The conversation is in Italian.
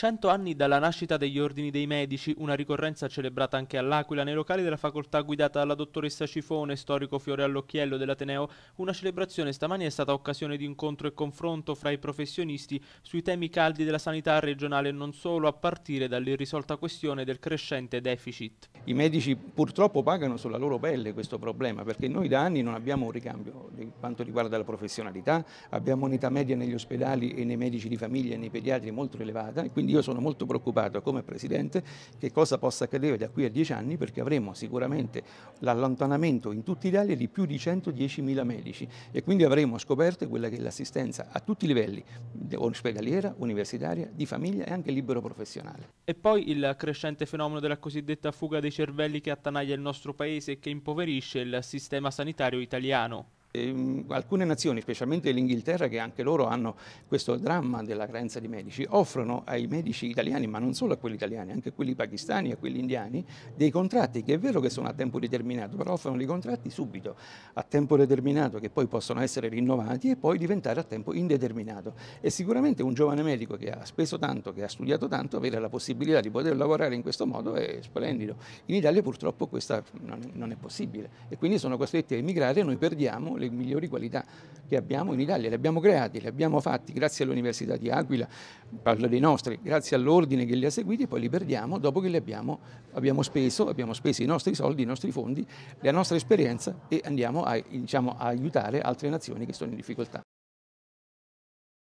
Cento anni dalla nascita degli ordini dei medici, una ricorrenza celebrata anche all'Aquila nei locali della facoltà guidata dalla dottoressa Cifone, storico fiore all'occhiello dell'Ateneo, una celebrazione stamani è stata occasione di incontro e confronto fra i professionisti sui temi caldi della sanità regionale e non solo, a partire dall'irrisolta questione del crescente deficit. I medici purtroppo pagano sulla loro pelle questo problema perché noi da anni non abbiamo un ricambio per quanto riguarda la professionalità, abbiamo un'età media negli ospedali e nei medici di famiglia e nei pediatri molto elevata e quindi quindi io sono molto preoccupato come Presidente che cosa possa accadere da qui a dieci anni perché avremo sicuramente l'allontanamento in tutta Italia di più di 110.000 medici e quindi avremo scoperto quella che è l'assistenza a tutti i livelli, ospedaliera, universitaria, di famiglia e anche libero professionale. E poi il crescente fenomeno della cosiddetta fuga dei cervelli che attanaglia il nostro paese e che impoverisce il sistema sanitario italiano eh, alcune nazioni, specialmente l'Inghilterra, che anche loro hanno questo dramma della carenza di medici, offrono ai medici italiani, ma non solo a quelli italiani, anche a quelli pakistani e a quelli indiani, dei contratti che è vero che sono a tempo determinato, però offrono dei contratti subito, a tempo determinato, che poi possono essere rinnovati e poi diventare a tempo indeterminato. E sicuramente un giovane medico che ha speso tanto, che ha studiato tanto, avere la possibilità di poter lavorare in questo modo è splendido. In Italia purtroppo questo non è possibile e quindi sono costretti a emigrare e noi perdiamo le le migliori qualità che abbiamo in Italia, le abbiamo create, le abbiamo fatte grazie all'Università di Aquila, parlo dei nostri, grazie all'ordine che li ha seguiti e poi li perdiamo dopo che li abbiamo, abbiamo speso, abbiamo speso i nostri soldi, i nostri fondi, la nostra esperienza e andiamo a, diciamo, a aiutare altre nazioni che sono in difficoltà.